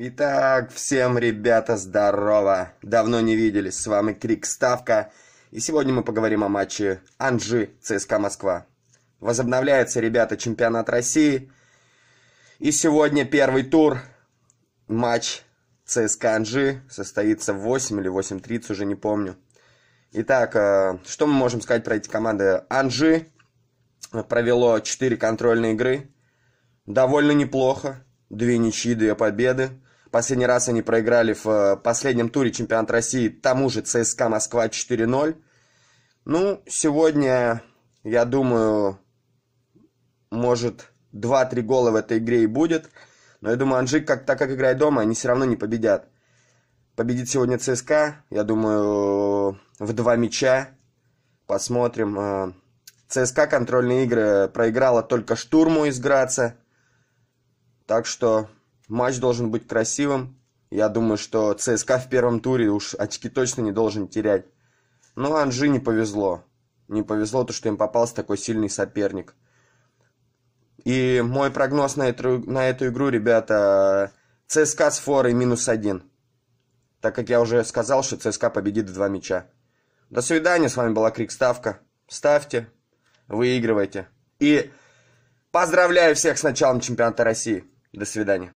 Итак, всем, ребята, здорово! Давно не виделись, с вами Крик Ставка, и сегодня мы поговорим о матче Анжи ЦСКА Москва. Возобновляется, ребята, чемпионат России, и сегодня первый тур, матч ЦСКА Анжи состоится в 8 или 8.30, уже не помню. Итак, э, что мы можем сказать про эти команды? Анжи провело 4 контрольные игры, довольно неплохо, две ничьи, две победы. Последний раз они проиграли в э, последнем туре чемпионат России тому же ЦСКА Москва 4-0. Ну, сегодня, я думаю, может 2-3 гола в этой игре и будет. Но я думаю, Анжи, как, так как играет дома, они все равно не победят. Победит сегодня ЦСКА, я думаю, в два мяча. Посмотрим. Э, ЦСКА контрольные игры э, проиграла только штурму из Граца. Так что Матч должен быть красивым. Я думаю, что ЦСКА в первом туре уж очки точно не должен терять. Но Анжи не повезло. Не повезло то, что им попался такой сильный соперник. И мой прогноз на эту, на эту игру, ребята, ЦСКА с форой минус один. Так как я уже сказал, что ЦСКА победит в два мяча. До свидания, с вами была Крик Ставка. Ставьте, выигрывайте. И поздравляю всех с началом чемпионата России. До свидания.